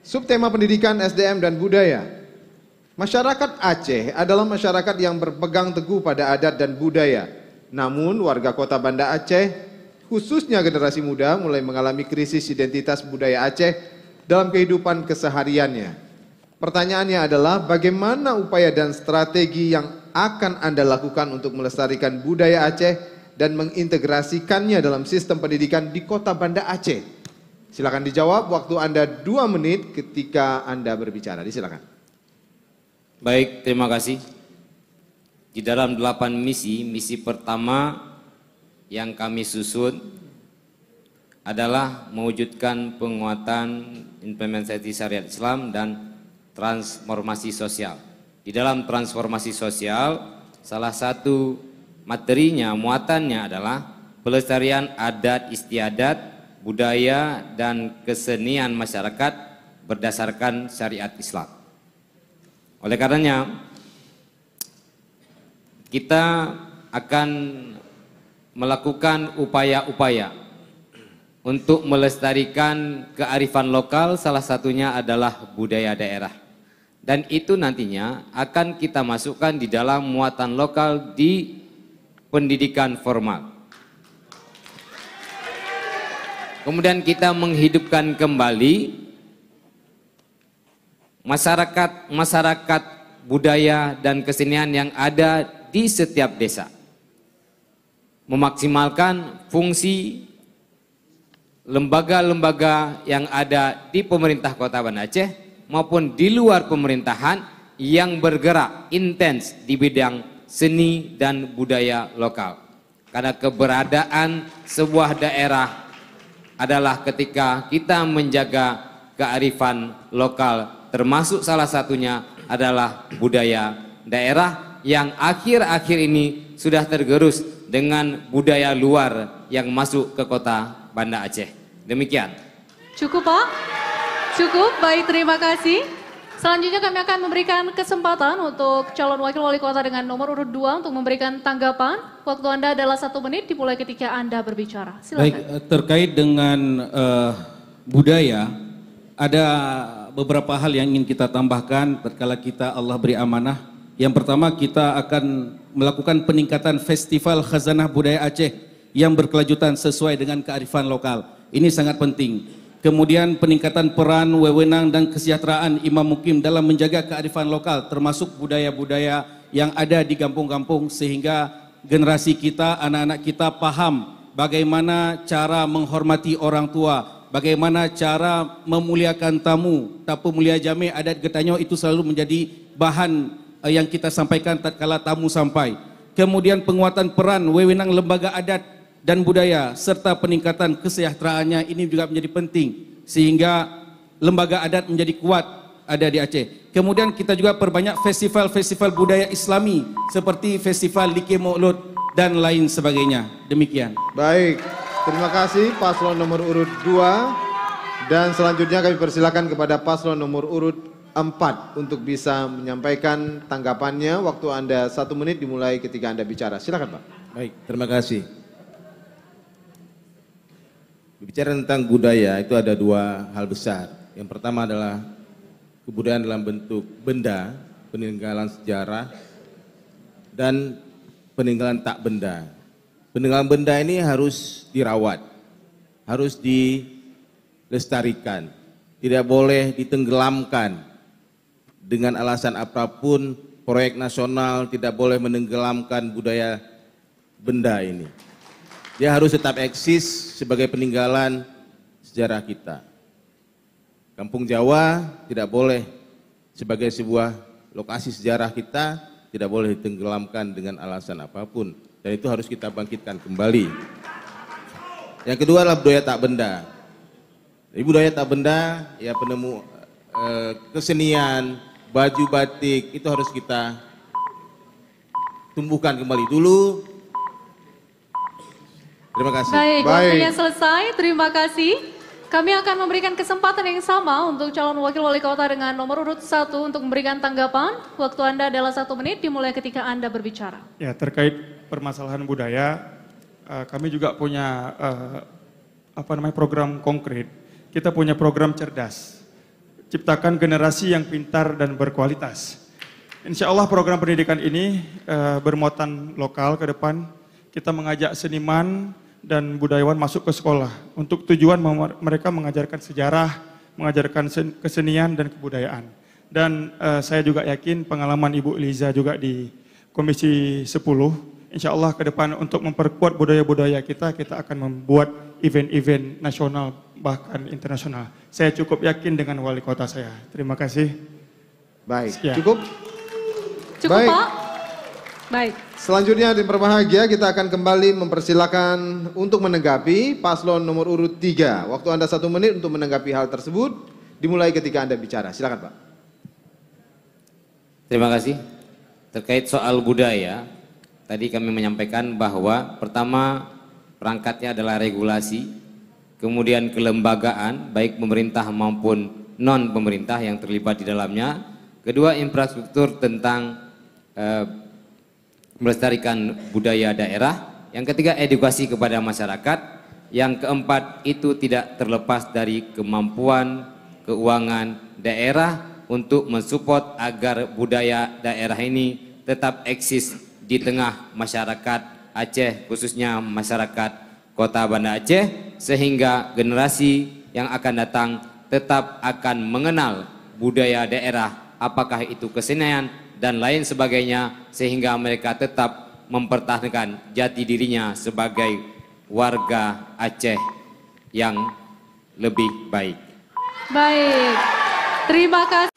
Subtema pendidikan SDM dan budaya. Masyarakat Aceh adalah masyarakat yang berpegang teguh pada adat dan budaya. Namun warga kota Banda Aceh, khususnya generasi muda mulai mengalami krisis identitas budaya Aceh dalam kehidupan kesehariannya. Pertanyaannya adalah bagaimana upaya dan strategi yang akan Anda lakukan untuk melestarikan budaya Aceh dan mengintegrasikannya dalam sistem pendidikan di kota Banda Aceh? Silakan dijawab waktu Anda dua menit ketika Anda berbicara. Silakan. Baik, terima kasih. Di dalam delapan misi, misi pertama yang kami susun adalah mewujudkan penguatan implementasi syariat Islam dan transformasi sosial. Di dalam transformasi sosial, salah satu materinya, muatannya adalah pelestarian adat istiadat budaya, dan kesenian masyarakat berdasarkan syariat Islam. Oleh karenanya, kita akan melakukan upaya-upaya untuk melestarikan kearifan lokal salah satunya adalah budaya daerah. Dan itu nantinya akan kita masukkan di dalam muatan lokal di pendidikan formal. Kemudian kita menghidupkan kembali masyarakat masyarakat budaya dan kesenian yang ada di setiap desa. Memaksimalkan fungsi lembaga-lembaga yang ada di pemerintah Kota Banda Aceh maupun di luar pemerintahan yang bergerak intens di bidang seni dan budaya lokal. Karena keberadaan sebuah daerah adalah ketika kita menjaga kearifan lokal termasuk salah satunya adalah budaya daerah yang akhir-akhir ini sudah tergerus dengan budaya luar yang masuk ke kota Banda Aceh. Demikian. Cukup Pak? Cukup, baik terima kasih. Selanjutnya kami akan memberikan kesempatan untuk calon wakil wali kota dengan nomor urut 2 untuk memberikan tanggapan. Waktu Anda adalah satu menit dimulai ketika Anda berbicara. Silakan. Baik, eh, terkait dengan uh, budaya, ada beberapa hal yang ingin kita tambahkan tatkala kita Allah beri amanah. Yang pertama kita akan melakukan peningkatan festival khazanah budaya Aceh yang berkelanjutan sesuai dengan kearifan lokal. Ini sangat penting. Kemudian peningkatan peran, wewenang, dan kesejahteraan imam mukim dalam menjaga kearifan lokal termasuk budaya-budaya yang ada di kampung-kampung sehingga generasi kita, anak-anak kita paham bagaimana cara menghormati orang tua, bagaimana cara memuliakan tamu. Tapu mulia jame adat getanyo itu selalu menjadi bahan eh, yang kita sampaikan tatkala tamu sampai. Kemudian penguatan peran wewenang lembaga adat dan budaya serta peningkatan kesejahteraannya ini juga menjadi penting sehingga lembaga adat menjadi kuat ada di Aceh. Kemudian kita juga perbanyak festival-festival budaya Islami seperti festival Like Maulud dan lain sebagainya. Demikian. Baik. Terima kasih paslon nomor urut 2 dan selanjutnya kami persilakan kepada paslon nomor urut 4 untuk bisa menyampaikan tanggapannya. Waktu Anda satu menit dimulai ketika Anda bicara. Silakan Pak. Baik, terima kasih. Bicara tentang budaya itu ada dua hal besar. Yang pertama adalah kebudayaan dalam bentuk benda, peninggalan sejarah, dan peninggalan tak benda. Peninggalan benda ini harus dirawat, harus dilestarikan, tidak boleh ditenggelamkan dengan alasan apapun proyek nasional tidak boleh menenggelamkan budaya benda ini. Dia harus tetap eksis sebagai peninggalan sejarah kita. Kampung Jawa tidak boleh sebagai sebuah lokasi sejarah kita tidak boleh ditenggelamkan dengan alasan apapun dan itu harus kita bangkitkan kembali. Yang kedua adalah budaya tak benda. Jadi budaya tak benda ya penemu eh, kesenian, baju batik itu harus kita tumbuhkan kembali dulu Terima kasih. Baik, waktunya selesai. Terima kasih. Kami akan memberikan kesempatan yang sama untuk calon wakil wali kota dengan nomor urut satu untuk memberikan tanggapan. Waktu Anda adalah satu menit, dimulai ketika Anda berbicara. Ya, terkait permasalahan budaya, eh, kami juga punya eh, apa namanya program konkret. Kita punya program cerdas. Ciptakan generasi yang pintar dan berkualitas. Insya Allah program pendidikan ini eh, bermuatan lokal ke depan. Kita mengajak seniman, dan budayawan masuk ke sekolah untuk tujuan mereka mengajarkan sejarah, mengajarkan kesenian dan kebudayaan. Dan uh, saya juga yakin pengalaman Ibu Eliza juga di Komisi 10, insya Allah ke depan untuk memperkuat budaya-budaya kita, kita akan membuat event-event nasional bahkan internasional. Saya cukup yakin dengan wali kota saya. Terima kasih. Baik, Sekian. cukup. Cukup Baik. Pak. Baik. Selanjutnya di berbahagia kita akan kembali mempersilahkan untuk menanggapi paslon nomor urut 3. Waktu Anda satu menit untuk menanggapi hal tersebut. Dimulai ketika Anda bicara. Silakan Pak. Terima kasih. Terkait soal budaya, tadi kami menyampaikan bahwa pertama perangkatnya adalah regulasi, kemudian kelembagaan baik pemerintah maupun non pemerintah yang terlibat di dalamnya. Kedua infrastruktur tentang eh, melestarikan budaya daerah. Yang ketiga edukasi kepada masyarakat. Yang keempat itu tidak terlepas dari kemampuan keuangan daerah untuk mensupport agar budaya daerah ini tetap eksis di tengah masyarakat Aceh khususnya masyarakat kota Banda Aceh sehingga generasi yang akan datang tetap akan mengenal budaya daerah apakah itu kesenian dan lain sebagainya sehingga mereka tetap mempertahankan jati dirinya sebagai warga Aceh yang lebih baik. Baik. Terima kasih.